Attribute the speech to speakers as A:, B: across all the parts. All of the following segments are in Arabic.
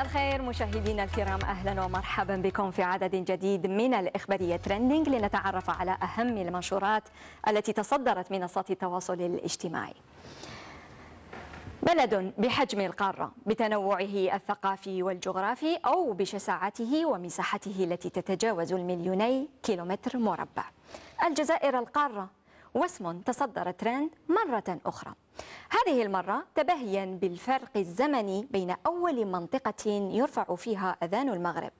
A: الخير مشاهدينا الكرام اهلا ومرحبا بكم في عدد جديد من الاخباريه ترندنج لنتعرف على اهم المنشورات التي تصدرت منصات التواصل الاجتماعي. بلد بحجم القاره بتنوعه الثقافي والجغرافي او بشساعته ومساحته التي تتجاوز المليوني كيلومتر مربع. الجزائر القاره واسم تصدر ترند مرة أخرى هذه المرة تباهيا بالفرق الزمني بين أول منطقة يرفع فيها أذان المغرب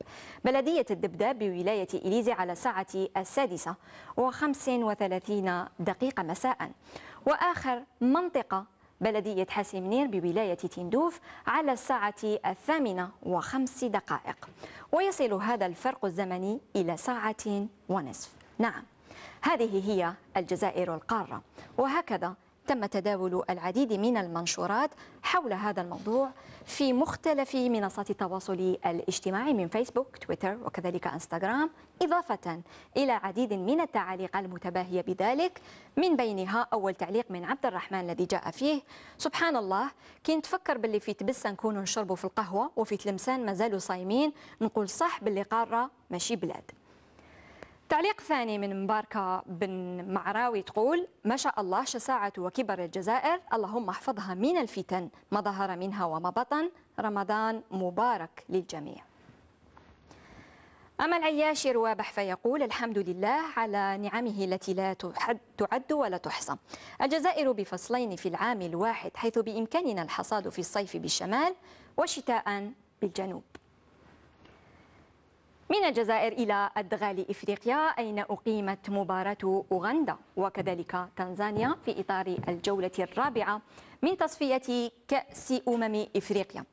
A: بلدية الدبداب بولاية إليزي على الساعة السادسة وخمس وثلاثين دقيقة مساء وآخر منطقة بلدية حاسي منير بولاية تندوف على الساعة الثامنة وخمس دقائق ويصل هذا الفرق الزمني إلى ساعة ونصف نعم هذه هي الجزائر القارة وهكذا تم تداول العديد من المنشورات حول هذا الموضوع في مختلف منصات التواصل الاجتماعي من فيسبوك تويتر وكذلك انستغرام إضافة إلى عديد من التعاليق المتباهية بذلك من بينها أول تعليق من عبد الرحمن الذي جاء فيه سبحان الله كنت فكر باللي في تبسة نكونوا نشربوا في القهوة وفي تلمسان مازالوا صايمين نقول صح باللي قارة ماشي بلاد تعليق ثاني من مباركة بن معراوي تقول ما شاء الله شساعة وكبر الجزائر اللهم احفظها من الفتن ما ظهر منها وما بطن رمضان مبارك للجميع أما العياش روابح فيقول الحمد لله على نعمه التي لا تعد ولا تحصى الجزائر بفصلين في العام الواحد حيث بإمكاننا الحصاد في الصيف بالشمال وشتاء بالجنوب من الجزائر إلى أدغال إفريقيا أين أقيمت مباراة أوغندا وكذلك تنزانيا في إطار الجولة الرابعة من تصفية كأس أمم إفريقيا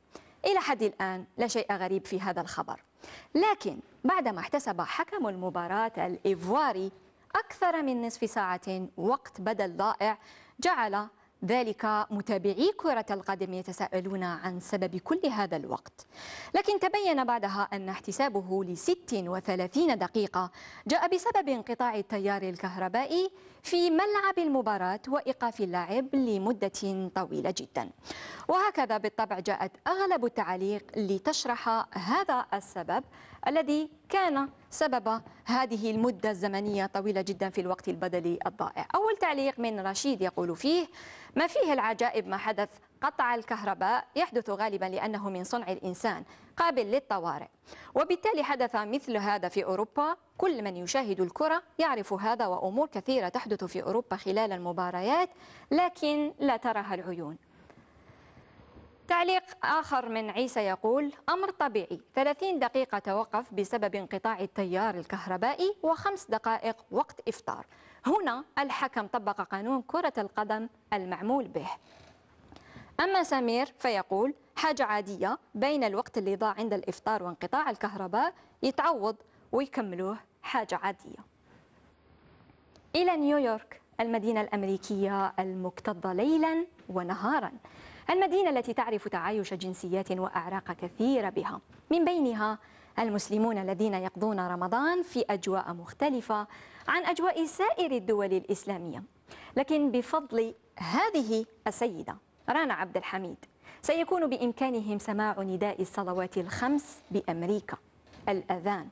A: إلى حد الآن لا شيء غريب في هذا الخبر لكن بعدما احتسب حكم المباراة الإيفواري أكثر من نصف ساعة وقت بدل ضائع جعل ذلك متابعي كرة القدم يتساءلون عن سبب كل هذا الوقت لكن تبين بعدها أن احتسابه ل 36 دقيقة جاء بسبب انقطاع التيار الكهربائي في ملعب المباراة وإيقاف اللاعب لمدة طويلة جدا وهكذا بالطبع جاءت أغلب التعاليق لتشرح هذا السبب الذي كان سبب هذه المدة الزمنية طويلة جدا في الوقت البدلي الضائع أول تعليق من رشيد يقول فيه ما فيه العجائب ما حدث قطع الكهرباء يحدث غالبا لأنه من صنع الإنسان قابل للطوارئ وبالتالي حدث مثل هذا في أوروبا كل من يشاهد الكرة يعرف هذا وأمور كثيرة تحدث في أوروبا خلال المباريات لكن لا تراها العيون تعليق آخر من عيسى يقول أمر طبيعي 30 دقيقة توقف بسبب انقطاع التيار الكهربائي وخمس دقائق وقت إفطار هنا الحكم طبق قانون كرة القدم المعمول به أما سمير فيقول حاجة عادية بين الوقت اللي ضاع عند الإفطار وانقطاع الكهرباء يتعوض ويكملوه حاجة عادية إلى نيويورك المدينة الأمريكية المكتظة ليلا ونهارا المدينة التي تعرف تعايش جنسيات وأعراق كثيرة بها من بينها المسلمون الذين يقضون رمضان في أجواء مختلفة عن أجواء سائر الدول الإسلامية لكن بفضل هذه السيدة رانا عبد الحميد سيكون بإمكانهم سماع نداء الصلوات الخمس بأمريكا الأذان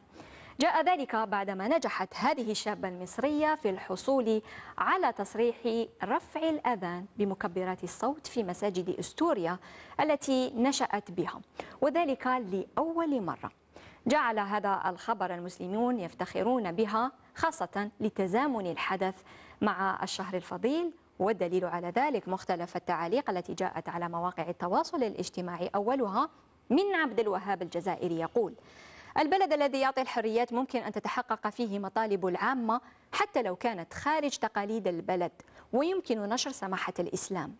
A: جاء ذلك بعدما نجحت هذه الشابة المصرية في الحصول على تصريح رفع الأذان بمكبرات الصوت في مساجد أستوريا التي نشأت بها وذلك لأول مرة جعل هذا الخبر المسلمون يفتخرون بها خاصة لتزامن الحدث مع الشهر الفضيل والدليل على ذلك مختلف التعاليق التي جاءت على مواقع التواصل الاجتماعي أولها من عبد الوهاب الجزائري يقول البلد الذي يعطي الحريات ممكن أن تتحقق فيه مطالب العامة حتى لو كانت خارج تقاليد البلد ويمكن نشر سماحة الإسلام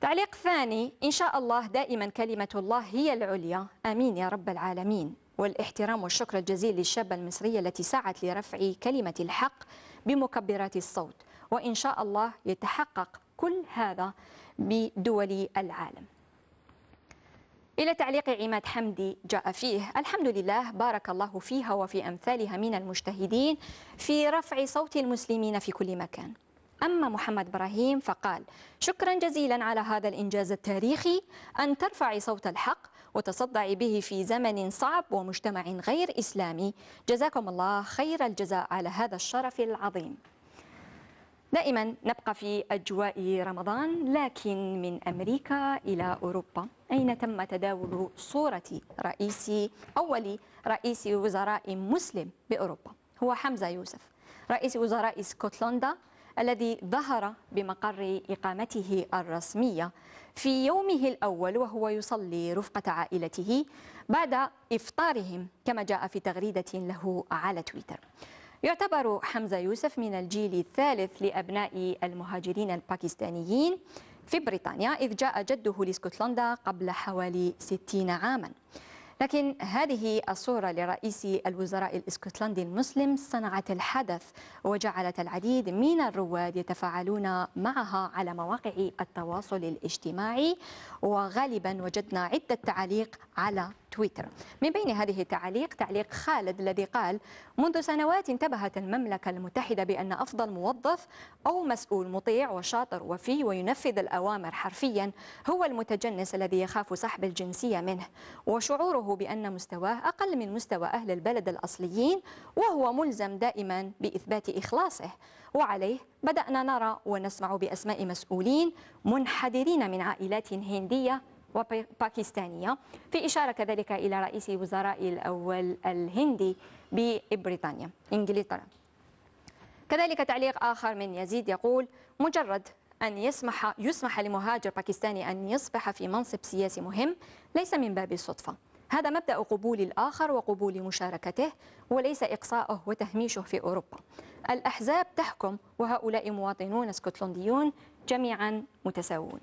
A: تعليق ثاني إن شاء الله دائما كلمة الله هي العليا آمين يا رب العالمين والاحترام والشكر الجزيل للشابة المصرية التي سعت لرفع كلمة الحق بمكبرات الصوت وإن شاء الله يتحقق كل هذا بدول العالم إلى تعليق عماد حمدي جاء فيه الحمد لله بارك الله فيها وفي أمثالها من المجتهدين في رفع صوت المسلمين في كل مكان أما محمد إبراهيم فقال شكرا جزيلا على هذا الإنجاز التاريخي أن ترفعي صوت الحق وتصدعي به في زمن صعب ومجتمع غير إسلامي جزاكم الله خير الجزاء على هذا الشرف العظيم دائما نبقى في أجواء رمضان لكن من أمريكا إلى أوروبا أين تم تداول صورة رئيس أول رئيس وزراء مسلم بأوروبا هو حمزة يوسف رئيس وزراء اسكتلندا الذي ظهر بمقر إقامته الرسمية في يومه الأول وهو يصلي رفقة عائلته بعد إفطارهم كما جاء في تغريدة له على تويتر يعتبر حمزة يوسف من الجيل الثالث لأبناء المهاجرين الباكستانيين في بريطانيا إذ جاء جده لاسكتلندا قبل حوالي 60 عاماً لكن هذه الصورة لرئيس الوزراء الاسكتلندي المسلم صنعت الحدث وجعلت العديد من الرواد يتفاعلون معها على مواقع التواصل الاجتماعي وغالبا وجدنا عدة تعليق على تويتر من بين هذه التعليق تعليق خالد الذي قال منذ سنوات انتبهت المملكة المتحدة بأن أفضل موظف أو مسؤول مطيع وشاطر وفي وينفذ الأوامر حرفيا هو المتجنس الذي يخاف سحب الجنسية منه وشعوره بأن مستواه أقل من مستوى أهل البلد الأصليين وهو ملزم دائما بإثبات إخلاصه وعليه بدأنا نرى ونسمع بأسماء مسؤولين منحدرين من عائلات هندية وباكستانية في إشارة كذلك إلى رئيس وزراء الأول الهندي ببريطانيا إنجلترا كذلك تعليق آخر من يزيد يقول مجرد أن يسمح يسمح لمهاجر باكستاني أن يصبح في منصب سياسي مهم ليس من باب الصدفة هذا مبدأ قبول الآخر وقبول مشاركته وليس إقصاؤه وتهميشه في أوروبا الأحزاب تحكم وهؤلاء مواطنون اسكتلنديون جميعا متساوون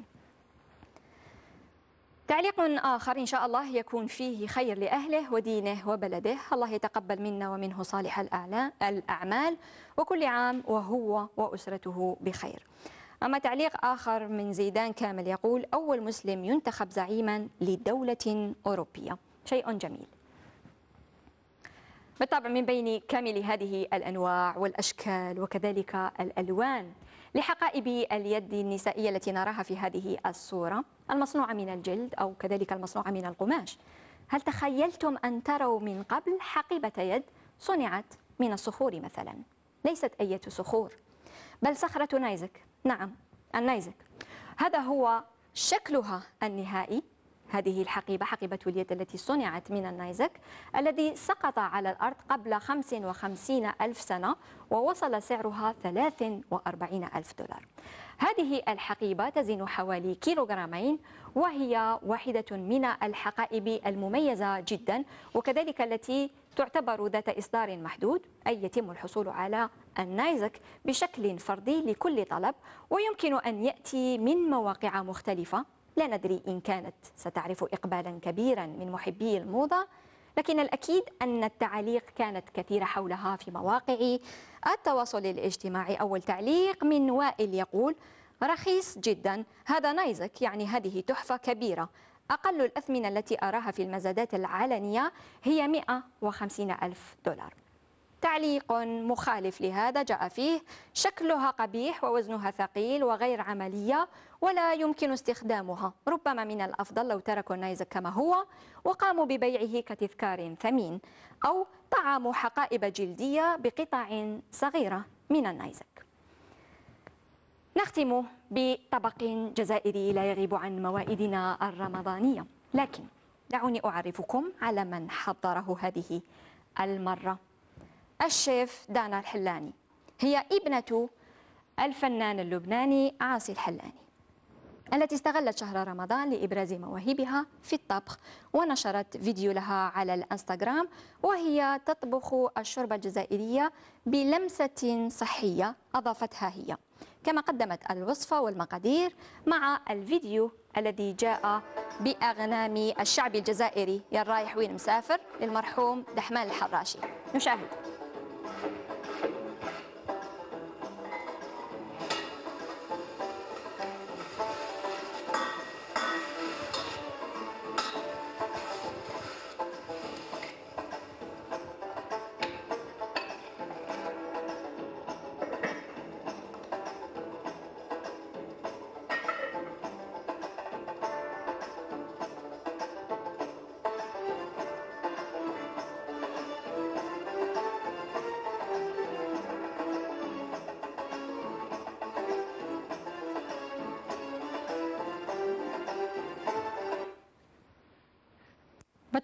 A: تعليق آخر إن شاء الله يكون فيه خير لأهله ودينه وبلده الله يتقبل منا ومنه صالح الأعمال وكل عام وهو وأسرته بخير أما تعليق آخر من زيدان كامل يقول أول مسلم ينتخب زعيما لدولة أوروبية شيء جميل بالطبع من بين كامل هذه الأنواع والأشكال وكذلك الألوان لحقائب اليد النسائية التي نراها في هذه الصورة المصنوعة من الجلد أو كذلك المصنوعة من القماش هل تخيلتم أن تروا من قبل حقيبة يد صنعت من الصخور مثلا ليست أي صخور بل صخرة نايزك نعم النايزك هذا هو شكلها النهائي هذه الحقيبة حقيبة اليد التي صنعت من النايزك الذي سقط على الأرض قبل 55 ألف سنة ووصل سعرها 43 ألف دولار هذه الحقيبة تزن حوالي كيلوغرامين وهي واحدة من الحقائب المميزة جدا وكذلك التي تعتبر ذات إصدار محدود أي يتم الحصول على النايزك بشكل فردي لكل طلب ويمكن أن يأتي من مواقع مختلفة لا ندري إن كانت ستعرف إقبالا كبيرا من محبي الموضة لكن الأكيد أن التعاليق كانت كثيرة حولها في مواقع التواصل الاجتماعي أول تعليق من وائل يقول رخيص جدا هذا نايزك يعني هذه تحفة كبيرة أقل الأثمنة التي أراها في المزادات العلنية هي 150 ألف دولار تعليق مخالف لهذا جاء فيه شكلها قبيح ووزنها ثقيل وغير عملية ولا يمكن استخدامها ربما من الأفضل لو تركوا النيزك كما هو وقاموا ببيعه كتذكار ثمين أو طعام حقائب جلدية بقطع صغيرة من النيزك نختم بطبق جزائري لا يغيب عن موائدنا الرمضانية لكن دعوني أعرفكم على من حضره هذه المرة الشيف دانا الحلاني هي ابنة الفنان اللبناني عاصي الحلاني التي استغلت شهر رمضان لإبراز مواهبها في الطبخ ونشرت فيديو لها على الانستغرام وهي تطبخ الشوربة الجزائرية بلمسة صحية أضافتها هي كما قدمت الوصفة والمقادير مع الفيديو الذي جاء بأغنام الشعب الجزائري يا رايح وين مسافر للمرحوم دحمان الحراشي نشاهد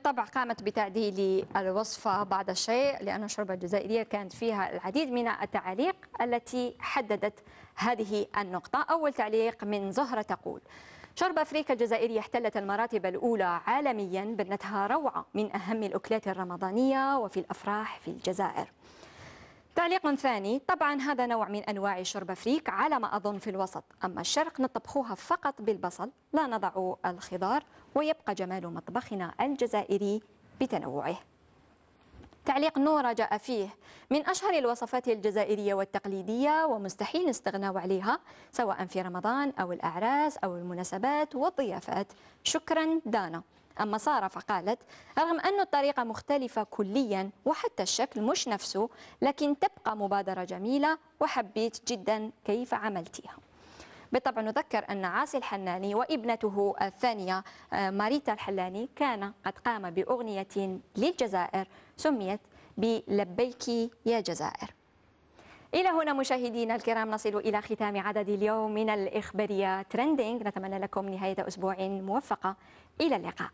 A: بالطبع قامت بتعديل الوصفة بعض الشيء لأن الشوربة الجزائرية كانت فيها العديد من التعاليق التي حددت هذه النقطة أول تعليق من زهرة تقول شرب أفريكا الجزائرية احتلت المراتب الأولى عالميا بنتها روعة من أهم الأكلات الرمضانية وفي الأفراح في الجزائر تعليق ثاني طبعا هذا نوع من انواع شرب فريك على ما اظن في الوسط اما الشرق نطبخوها فقط بالبصل لا نضع الخضار ويبقى جمال مطبخنا الجزائري بتنوعه تعليق نورة جاء فيه من أشهر الوصفات الجزائرية والتقليدية ومستحيل الاستغناء عليها سواء في رمضان أو الأعراس أو المناسبات والضيافات شكرا دانا أما سارة فقالت رغم أن الطريقة مختلفة كليا وحتى الشكل مش نفسه لكن تبقى مبادرة جميلة وحبيت جدا كيف عملتيها بالطبع نذكر أن عاصي الحناني وابنته الثانية آه، ماريتا الحلاني كان قد قام بأغنية للجزائر سميت بلبيك يا جزائر إلى هنا مشاهدينا الكرام نصل إلى ختام عدد اليوم من الإخبارية ترندينج نتمنى لكم نهاية أسبوع موفقة إلى اللقاء